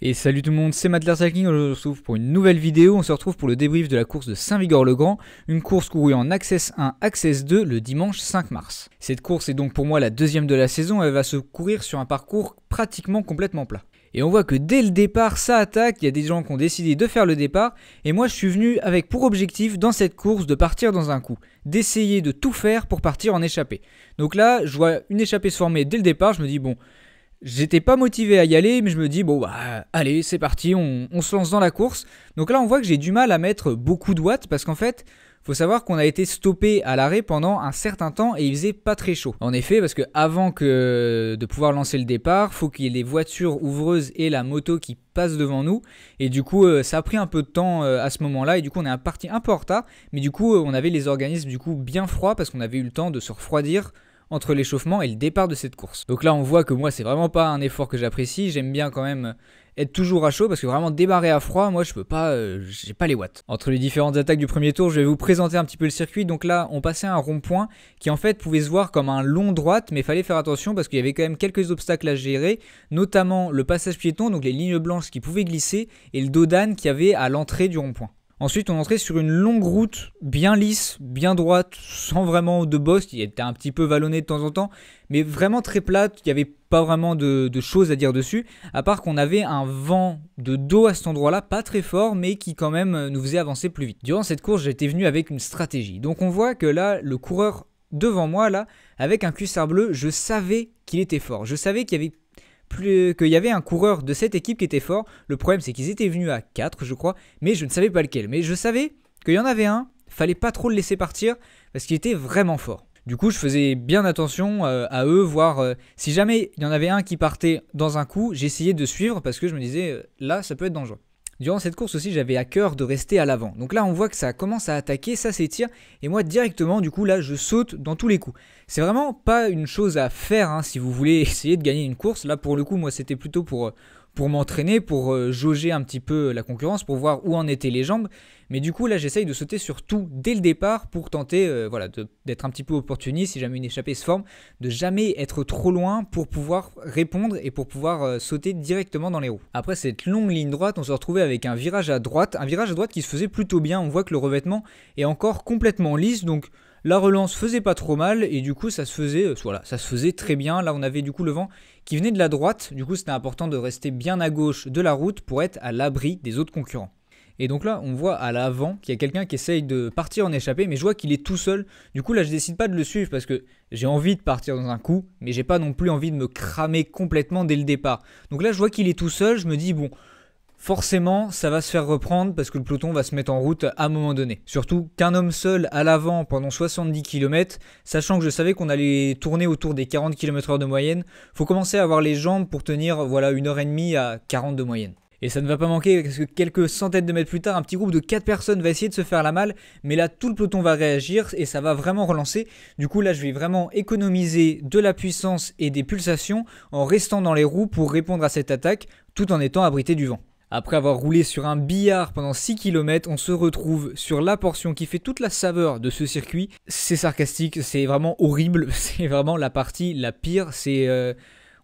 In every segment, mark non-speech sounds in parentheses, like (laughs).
Et salut tout le monde, c'est Matler Cycling, on se retrouve pour une nouvelle vidéo, on se retrouve pour le débrief de la course de Saint-Vigor-le-Grand, une course courue en Access 1, Access 2 le dimanche 5 mars. Cette course est donc pour moi la deuxième de la saison, elle va se courir sur un parcours pratiquement complètement plat. Et on voit que dès le départ, ça attaque, il y a des gens qui ont décidé de faire le départ, et moi je suis venu avec pour objectif dans cette course de partir dans un coup, d'essayer de tout faire pour partir en échappée. Donc là, je vois une échappée se former dès le départ, je me dis bon, J'étais pas motivé à y aller, mais je me dis, bon, bah, allez, c'est parti, on, se lance dans la course. Donc là, on voit que j'ai du mal à mettre beaucoup de watts parce qu'en fait, faut savoir qu'on a été stoppé à l'arrêt pendant un certain temps et il faisait pas très chaud. En effet, parce que avant que de pouvoir lancer le départ, faut qu'il y ait les voitures ouvreuses et la moto qui passent devant nous. Et du coup, euh, ça a pris un peu de temps euh, à ce moment-là. Et du coup, on est parti un peu en retard. Mais du coup, euh, on avait les organismes du coup bien froids parce qu'on avait eu le temps de se refroidir entre l'échauffement et le départ de cette course. Donc là, on voit que moi, c'est vraiment pas un effort que j'apprécie. J'aime bien quand même euh, être toujours à chaud parce que vraiment démarrer à froid, moi je peux pas, euh, j'ai pas les watts. Entre les différentes attaques du premier tour, je vais vous présenter un petit peu le circuit. Donc là, on passait à un rond-point qui en fait pouvait se voir comme un long droite, mais fallait faire attention parce qu'il y avait quand même quelques obstacles à gérer, notamment le passage piéton, donc les lignes blanches qui pouvaient glisser et le qu'il qui avait à l'entrée du rond-point. Ensuite, on entrait sur une longue route bien lisse, bien droite, sans vraiment de boss. Il était un petit peu vallonné de temps en temps, mais vraiment très plate. Il n'y avait pas vraiment de, choses à dire dessus, à part qu'on avait un vent de dos à cet endroit-là, pas très fort, mais qui quand même nous faisait avancer plus vite. Durant cette course, j'étais venu avec une stratégie. Donc on voit que là, le coureur devant moi, là, avec un cuissard bleu, je savais qu'il était fort. Je savais qu'il y avait qu'il y avait un coureur de cette équipe qui était fort. Le problème, c'est qu'ils étaient venus à 4, je crois, mais je ne savais pas lequel. Mais je savais qu'il y en avait un, fallait pas trop le laisser partir, parce qu'il était vraiment fort. Du coup, je faisais bien attention euh, à eux, voir euh, si jamais il y en avait un qui partait dans un coup, j'essayais de suivre parce que je me disais, euh, là, ça peut être dangereux. Durant cette course aussi, j'avais à cœur de rester à l'avant. Donc là, on voit que ça commence à attaquer, ça s'étire, et moi directement, du coup, là, je saute dans tous les coups. C'est vraiment pas une chose à faire hein, si vous voulez (laughs) essayer de gagner une course. Là, pour le coup, moi, c'était plutôt pour euh, pour m'entraîner, pour euh, jauger un petit peu la concurrence, pour voir où en étaient les jambes. Mais du coup, là, j'essaye de sauter sur tout dès le départ pour tenter euh, voilà, d'être un petit peu opportuniste, si jamais une échappée se forme, de jamais être trop loin pour pouvoir répondre et pour pouvoir euh, sauter directement dans les roues. Après cette longue ligne droite, on se retrouvait avec un virage à droite, un virage à droite qui se faisait plutôt bien. On voit que le revêtement est encore complètement lisse, donc la relance faisait pas trop mal et du coup ça se faisait, euh, voilà, ça se faisait très bien. Là on avait du coup le vent qui venait de la droite, du coup c'était important de rester bien à gauche de la route pour être à l'abri des autres concurrents. Et donc là, on voit à l'avant qu'il y a quelqu'un qui essaye de partir en échappée, mais je vois qu'il est tout seul. Du coup, là, je décide pas de le suivre parce que j'ai envie de partir dans un coup, mais j'ai pas non plus envie de me cramer complètement dès le départ. Donc là, je vois qu'il est tout seul, je me dis, bon, forcément, ça va se faire reprendre parce que le peloton va se mettre en route à un moment donné. Surtout qu'un homme seul à l'avant pendant 70 km, sachant que je savais qu'on allait tourner autour des 40 km heure de moyenne, faut commencer à avoir les jambes pour tenir voilà une heure et demie à 40 de moyenne. Et ça ne va pas manquer parce que quelques centaines de mètres plus tard, un petit groupe de 4 personnes va essayer de se faire la malle, mais là tout le peloton va réagir et ça va vraiment relancer. Du coup là je vais vraiment économiser de la puissance et des pulsations en restant dans les roues pour répondre à cette attaque tout en étant abrité du vent. Après avoir roulé sur un billard pendant 6 km, on se retrouve sur la portion qui fait toute la saveur de ce circuit. C'est sarcastique, c'est vraiment horrible, (laughs) c'est vraiment la partie la pire, c'est... Euh,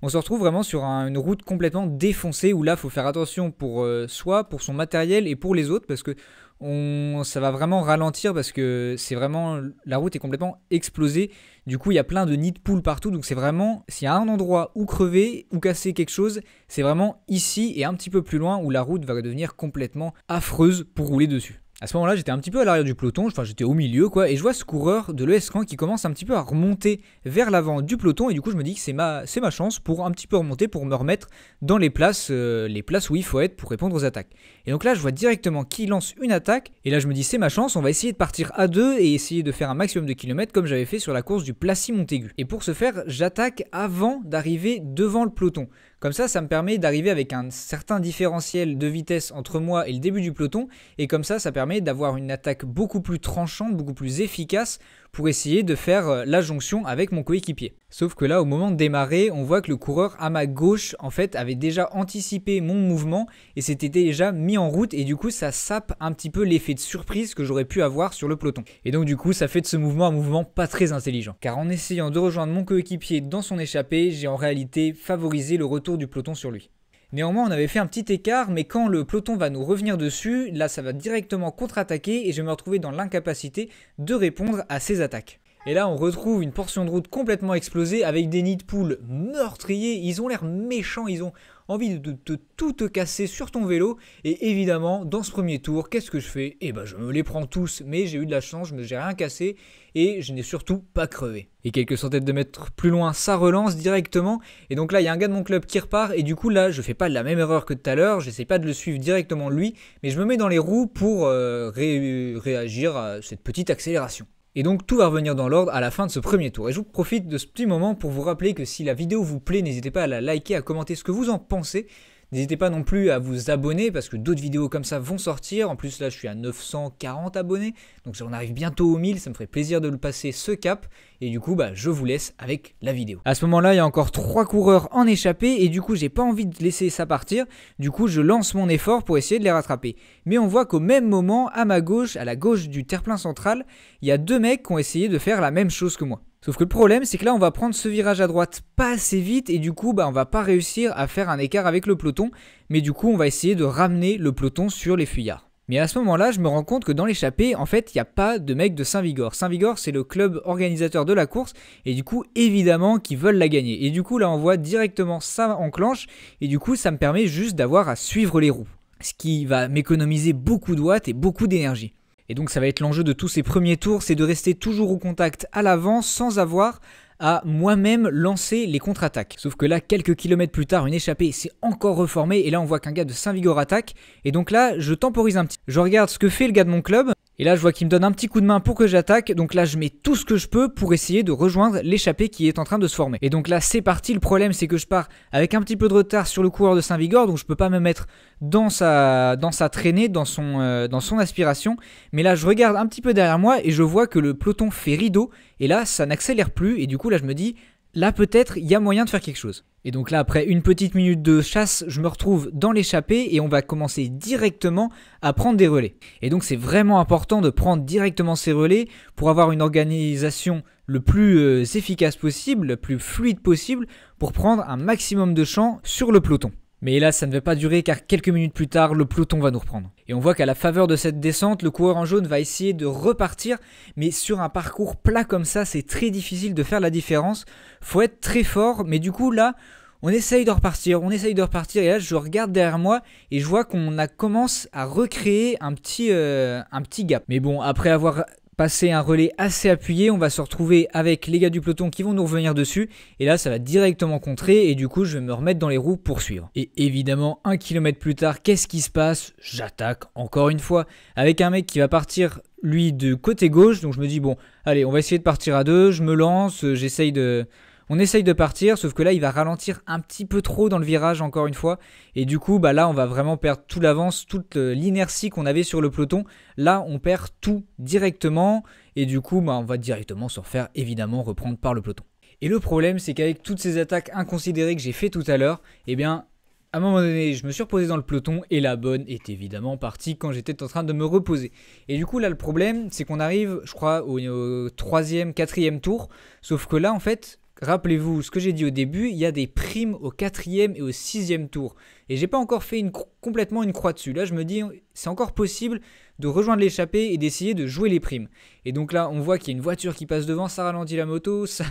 on se retrouve vraiment sur une route complètement défoncée où là, faut faire attention pour euh, soi, pour son matériel et pour les autres parce que on, ça va vraiment ralentir parce que c'est vraiment la route est complètement explosée. Du coup, il y a plein de nids de poules partout. Donc, c'est vraiment s'il y a un endroit où crever ou casser quelque chose, c'est vraiment ici et un petit peu plus loin où la route va devenir complètement affreuse pour rouler dessus. À ce moment-là, j'étais un petit peu à l'arrière du peloton, enfin j'étais au milieu quoi, et je vois ce coureur de l'ESCAN qui commence un petit peu à remonter vers l'avant du peloton, et du coup je me dis que c'est ma, c'est ma chance pour un petit peu remonter, pour me remettre dans les places, euh, les places où il faut être pour répondre aux attaques. Et donc là, je vois directement qui lance une attaque, et là je me dis c'est ma chance, on va essayer de partir à deux et essayer de faire un maximum de kilomètres comme j'avais fait sur la course du Placy-Montaigu. Et pour ce faire, j'attaque avant d'arriver devant le peloton. Comme ça, ça me permet d'arriver avec un certain différentiel de vitesse entre moi et le début du peloton, et comme ça, ça permet d'avoir une attaque beaucoup plus tranchante, beaucoup plus efficace, pour essayer de faire euh, la jonction avec mon coéquipier. Sauf que là, au moment de démarrer, on voit que le coureur à ma gauche, en fait, avait déjà anticipé mon mouvement et s'était déjà mis en route et du coup, ça sape un petit peu l'effet de surprise que j'aurais pu avoir sur le peloton. Et donc, du coup, ça fait de ce mouvement un mouvement pas très intelligent. Car en essayant de rejoindre mon coéquipier dans son échappée, j'ai en réalité favorisé le retour du peloton sur lui. Néanmoins, on avait fait un petit écart, mais quand le peloton va nous revenir dessus, là ça va directement contre-attaquer et je vais me retrouver dans l'incapacité de répondre à ces attaques. Et là, on retrouve une portion de route complètement explosée avec des nids de poules meurtriers. Ils ont l'air méchants, ils ont envie de, te tout te casser sur ton vélo. Et évidemment, dans ce premier tour, qu'est-ce que je fais Eh ben, je me les prends tous, mais j'ai eu de la chance, je n'ai rien cassé et je n'ai surtout pas crevé. Et quelques centaines de mètres plus loin, ça relance directement. Et donc là, il y a un gars de mon club qui repart. Et du coup, là, je fais pas la même erreur que tout à l'heure. J'essaie pas de le suivre directement lui, mais je me mets dans les roues pour euh, réagir à cette petite accélération. Et donc tout va revenir dans l'ordre à la fin de ce premier tour. Et je vous profite de ce petit moment pour vous rappeler que si la vidéo vous plaît, n'hésitez pas à la liker, à commenter ce que vous en pensez. N'hésitez pas non plus à vous abonner parce que d'autres vidéos comme ça vont sortir. En plus là je suis à 940 abonnés, donc on arrive bientôt aux 1000, ça me ferait plaisir de le passer ce cap. Et du coup bah je vous laisse avec la vidéo. À ce moment-là il y a encore trois coureurs en échappée et du coup j'ai pas envie de laisser ça partir. Du coup je lance mon effort pour essayer de les rattraper. Mais on voit qu'au même moment à ma gauche, à la gauche du terre-plein central, il y a deux mecs qui ont essayé de faire la même chose que moi. Sauf que le problème, c'est que là, on va prendre ce virage à droite pas assez vite et du coup, bah, on va pas réussir à faire un écart avec le peloton. Mais du coup, on va essayer de ramener le peloton sur les fuyards. Mais à ce moment-là, je me rends compte que dans l'échappée, en fait, il n'y a pas de mec de Saint-Vigor. Saint-Vigor, c'est le club organisateur de la course, et du coup, évidemment, qu'ils veulent la gagner. Et du coup, là, on voit directement ça enclenche, et du coup, ça me permet juste d'avoir à suivre les roues. Ce qui va m'économiser beaucoup de watts et beaucoup d'énergie. Et donc ça va être l'enjeu de tous ces premiers tours, c'est de rester toujours au contact à l'avant sans avoir à moi-même lancer les contre-attaques. Sauf que là, quelques kilomètres plus tard, une échappée s'est encore reformée et là on voit qu'un gars de Saint-Vigor attaque. Et donc là, je temporise un petit. Je regarde ce que fait le gars de mon club et là, je vois qu'il me donne un petit coup de main pour que j'attaque. Donc là, je mets tout ce que je peux pour essayer de rejoindre l'échappée qui est en train de se former. Et donc là, c'est parti. Le problème, c'est que je pars avec un petit peu de retard sur le coureur de Saint-Vigor. Donc je peux pas me mettre dans sa, dans sa traînée, dans son, euh, dans son aspiration. Mais là, je regarde un petit peu derrière moi et je vois que le peloton fait rideau. Et là, ça n'accélère plus. Et du coup, là, je me dis, là, peut-être, il y a moyen de faire quelque chose. Et donc là, après une petite minute de chasse, je me retrouve dans l'échappée et on va commencer directement à prendre des relais. Et donc c'est vraiment important de prendre directement ces relais pour avoir une organisation le plus euh, efficace possible, le plus fluide possible, pour prendre un maximum de champs sur le peloton. Mais hélas, ça ne va pas durer car quelques minutes plus tard, le peloton va nous reprendre. Et on voit qu'à la faveur de cette descente, le coureur en jaune va essayer de repartir, mais sur un parcours plat comme ça, c'est très difficile de faire la différence. Faut être très fort, mais du coup là, on essaye de repartir, on essaye de repartir, et là je regarde derrière moi et je vois qu'on a commence à recréer un petit, euh, un petit gap. Mais bon, après avoir passer un relais assez appuyé, on va se retrouver avec les gars du peloton qui vont nous revenir dessus, et là ça va directement contrer, et du coup je vais me remettre dans les roues pour suivre. Et évidemment, un kilomètre plus tard, qu'est-ce qui se passe J'attaque encore une fois, avec un mec qui va partir lui de côté gauche, donc je me dis bon, allez, on va essayer de partir à deux, je me lance, j'essaye de on essaye de partir, sauf que là, il va ralentir un petit peu trop dans le virage, encore une fois. Et du coup, bah là, on va vraiment perdre tout l'avance, toute l'inertie qu'on avait sur le peloton. Là, on perd tout directement. Et du coup, bah, on va directement se refaire, évidemment, reprendre par le peloton. Et le problème, c'est qu'avec toutes ces attaques inconsidérées que j'ai fait tout à l'heure, eh bien, à un moment donné, je me suis reposé dans le peloton et la bonne est évidemment partie quand j'étais en train de me reposer. Et du coup, là, le problème, c'est qu'on arrive, je crois, au troisième, quatrième tour. Sauf que là, en fait, Rappelez-vous, ce que j'ai dit au début, il y a des primes au quatrième et au sixième tour. Et j'ai pas encore fait une, complètement une croix dessus. Là, je me dis, c'est encore possible de rejoindre l'échappée et d'essayer de jouer les primes. Et donc là, on voit qu'il y a une voiture qui passe devant, ça ralentit la moto, (laughs) ça,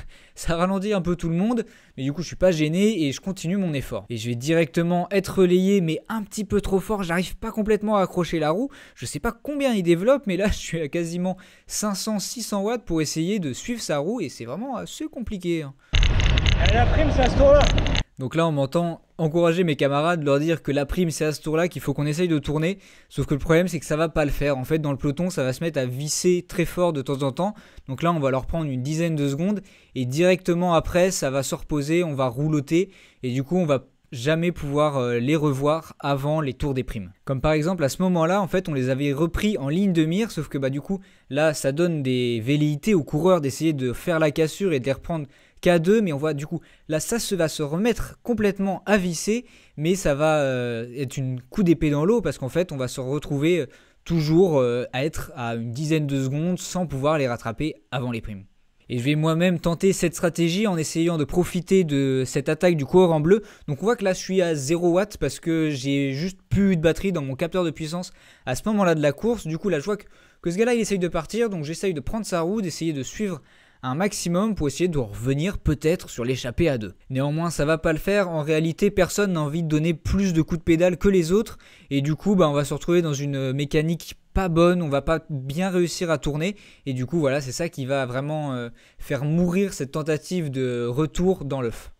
ralentit un peu tout le monde. Mais du coup, je suis pas gêné et je continue mon effort. Et je vais directement être relayé, mais un petit peu trop fort. J'arrive pas complètement à accrocher la roue. Je sais pas combien il développe, mais là, (laughs) je suis à quasiment 500-600 watts pour essayer de suivre sa roue. Et c'est vraiment assez compliqué. Hein. Eh, la prime, ça se là donc là, on m'entend encourager mes camarades, leur dire que la prime c'est à ce tour-là qu'il faut qu'on essaye de tourner. Sauf que le problème c'est que ça va pas le faire. En fait, dans le peloton, ça va se mettre à visser très fort de temps en temps. Donc là, on va leur prendre une dizaine de secondes et directement après, ça va se reposer, on va rouloter et du coup, on va jamais pouvoir euh, les revoir avant les tours des primes. Comme par exemple à ce moment-là, en fait, on les avait repris en ligne de mire, sauf que bah du coup, là, ça donne des velléités aux coureurs d'essayer de faire la cassure et de les reprendre K2, mais on voit du coup, là ça se va se remettre complètement à visser, mais ça va euh, être une coup d'épée dans l'eau, parce qu'en fait on va se retrouver euh, toujours euh, à être à une dizaine de secondes sans pouvoir les rattraper avant les primes. Et je vais moi-même tenter cette stratégie en essayant de profiter de cette attaque du coureur en bleu. Donc on voit que là je suis à 0 watts parce que j'ai juste plus de batterie dans mon capteur de puissance à ce moment-là de la course. Du coup là je vois que, que ce gars-là il essaye de partir, donc j'essaye de prendre sa roue, d'essayer de suivre un maximum pour essayer de revenir peut-être sur l'échappée à deux. Néanmoins, ça va pas le faire. En réalité, personne n'a envie de donner plus de coups de pédale que les autres. Et du coup, bah, on va se retrouver dans une mécanique pas bonne, on va pas bien réussir à tourner et du coup voilà c'est ça qui va vraiment euh, faire mourir cette tentative de retour dans l'œuf.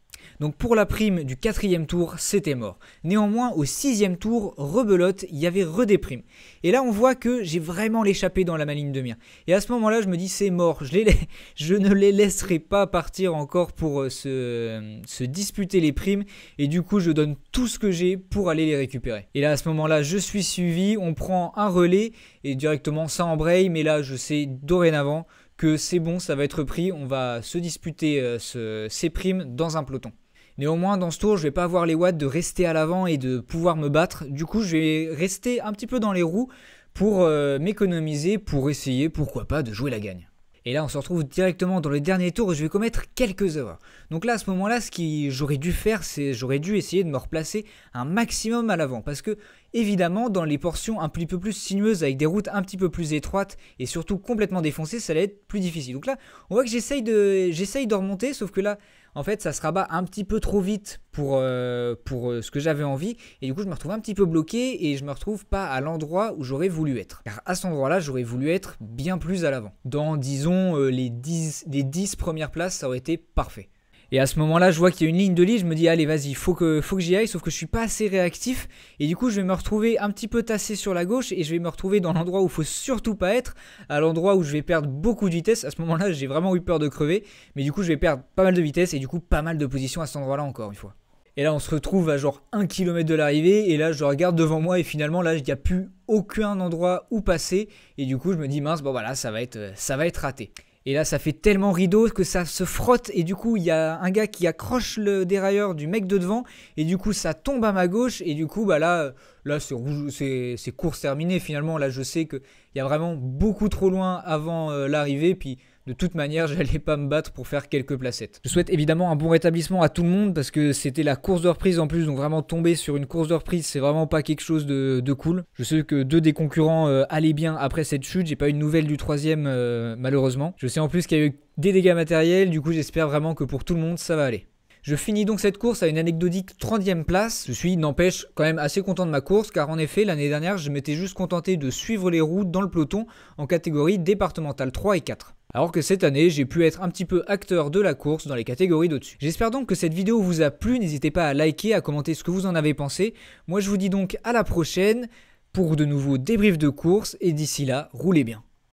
Donc pour la prime du quatrième tour, c'était mort. Néanmoins, au sixième tour, rebelote, il y avait redéprime. Et là, on voit que j'ai vraiment l'échappé dans la maligne de mien. Et à ce moment-là, je me dis, c'est mort, je, (laughs) ne les laisserai pas partir encore pour euh, se... disputer les primes. Et du coup, je donne tout ce que j'ai pour aller les récupérer. Et là, à ce moment-là, je suis suivi, on prend un relais et directement ça embraye. Mais là, je sais dorénavant que c'est bon, ça va être pris, on va se disputer euh, ces primes dans un peloton. Néanmoins, dans ce tour, je vais pas avoir les watts de rester à l'avant et de pouvoir me battre. Du coup, je vais rester un petit peu dans les roues pour euh, m'économiser, pour essayer, pourquoi pas, de jouer la gagne. Et là, on se retrouve directement dans le dernier tour où je vais commettre quelques erreurs. Donc là, à ce moment-là, ce que j'aurais dû faire, c'est j'aurais dû essayer de me replacer un maximum à l'avant. Parce que, évidemment, dans les portions un petit peu plus sinueuses, avec des routes un petit peu plus étroites et surtout complètement défoncées, ça allait être plus difficile. Donc là, on voit que j'essaye de, de remonter, sauf que là, en fait, ça se rabat un petit peu trop vite pour, euh, pour euh, ce que j'avais envie. Et du coup, je me retrouve un petit peu bloqué et je me retrouve pas à l'endroit où j'aurais voulu être. Car à cet endroit-là, j'aurais voulu être bien plus à l'avant. Dans, disons, euh, les, 10, les 10 premières places, ça aurait été parfait. Et à ce moment-là, je vois qu'il y a une ligne de lit, je me dis allez vas-y, faut que, faut que j'y aille, sauf que je suis pas assez réactif. Et du coup, je vais me retrouver un petit peu tassé sur la gauche et je vais me retrouver dans l'endroit où il faut surtout pas être, à l'endroit où je vais perdre beaucoup de vitesse. À ce moment-là, j'ai vraiment eu peur de crever, mais du coup, je vais perdre pas mal de vitesse et du coup, pas mal de position à cet endroit-là encore une fois. Et là, on se retrouve à genre 1 km de l'arrivée. Et là, je regarde devant moi. Et finalement, là, il n'y a plus aucun endroit où passer. Et du coup, je me dis, mince, bon, voilà, ça va être, euh, ça va être raté. Et là, ça fait tellement rideau que ça se frotte. Et du coup, il y a un gars qui accroche le dérailleur du mec de devant. Et du coup, ça tombe à ma gauche. Et du coup, bah là, là c'est course terminée finalement. Là, je sais qu'il y a vraiment beaucoup trop loin avant euh, l'arrivée. Puis de toute manière, (laughs) je n'allais pas me battre pour faire quelques placettes. Je souhaite évidemment un bon rétablissement à tout le monde parce que c'était la course de reprise en plus, donc vraiment tomber sur une course de reprise, c'est vraiment pas quelque chose de, cool. Je sais que deux des concurrents euh, allaient bien après cette chute, j'ai pas eu de nouvelles du troisième euh, malheureusement. Je sais en plus qu'il y a eu des dégâts matériels, du coup j'espère vraiment que pour tout le monde ça va aller. Je finis donc cette course à une anecdotique 30 e place. Je suis, n'empêche, quand même assez content de ma course car en effet, l'année dernière, je m'étais juste contenté de suivre les routes dans le peloton en catégorie départementale 3 et 4 alors que cette année j'ai pu être un petit peu acteur de la course dans les catégories d'au-dessus. J'espère donc que cette vidéo vous a plu, n'hésitez pas à liker, à commenter ce que vous en avez pensé. Moi je vous dis donc à la prochaine pour de nouveaux débriefs de course et d'ici là, roulez bien.